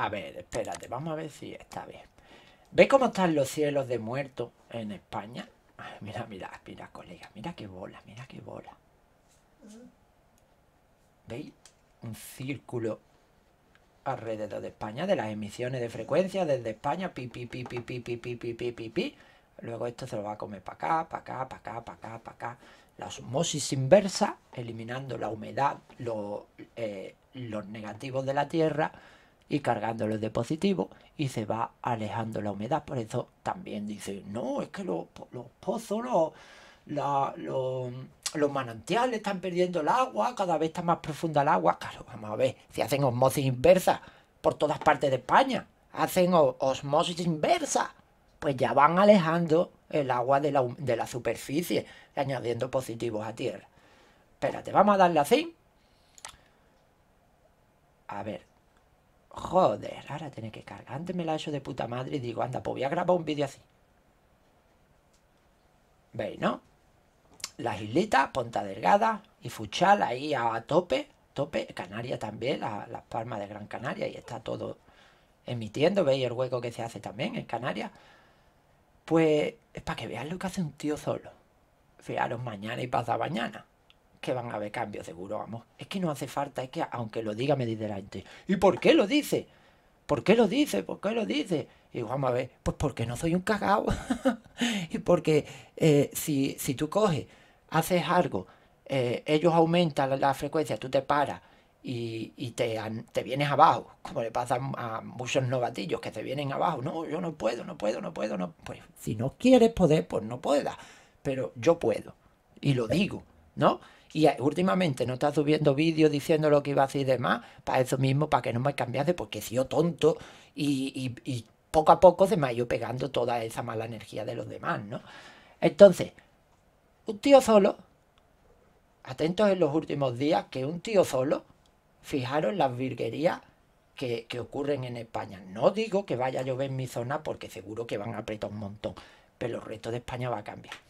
A ver, espérate, vamos a ver si está bien. ¿Veis cómo están los cielos de muertos en España? mira, mira, mira, colega, mira qué bola, mira qué bola. ¿Veis? Un círculo alrededor de España, de las emisiones de frecuencia desde España, pi, pi, pi, pi, pi, pi, pi, pi, pi, Luego esto se lo va a comer para acá, para acá, para acá, para acá, para acá. La osmosis inversa, eliminando la humedad, los negativos de la Tierra, y cargándolo de positivo y se va alejando la humedad. Por eso también dice no, es que los, pozos, los, manantiales están perdiendo el agua, cada vez está más profunda el agua. Claro, vamos a ver, si hacen osmosis inversa por todas partes de España, hacen osmosis inversa, pues ya van alejando el agua de la, de la superficie, añadiendo positivos a tierra. Espérate, vamos a darle así. A ver, Joder, ahora tiene que cargar. Antes me la he hecho de puta madre y digo, anda, pues voy a grabar un vídeo así. ¿Veis, no? Las islitas, Ponta Delgada y Fuchal ahí a tope, tope. Canarias también, las palmas de Gran Canaria y está todo emitiendo. ¿Veis el hueco que se hace también en Canarias? Pues es para que veáis lo que hace un tío solo. Fijaros, mañana y pasa mañana que van a haber cambios, seguro, vamos. Es que no hace falta, es que aunque lo diga me la gente, ¿y por qué lo dice? ¿Por qué lo dice? ¿Por qué lo dice? Y vamos a ver, pues porque no soy un cagao. y porque eh, si, si, tú coges, haces algo, eh, ellos aumentan la, frecuencia, tú te paras y, te, te, vienes abajo, como le pasa a muchos novatillos que te vienen abajo. No, yo no puedo, no puedo, no puedo. No. Pues si no quieres poder, pues no puedas. Pero yo puedo. Y lo digo. ¿no? Y eh, últimamente no estás subiendo vídeos diciendo lo que iba a hacer y demás, para eso mismo, para que no me cambiase, porque he sido tonto y, poco a poco se me ha ido pegando toda esa mala energía de los demás, ¿no? Entonces, un tío solo, atentos en los últimos días, que un tío solo, fijaros las virguerías que, que, ocurren en España. No digo que vaya a llover en mi zona porque seguro que van a apretar un montón, pero el resto de España va a cambiar.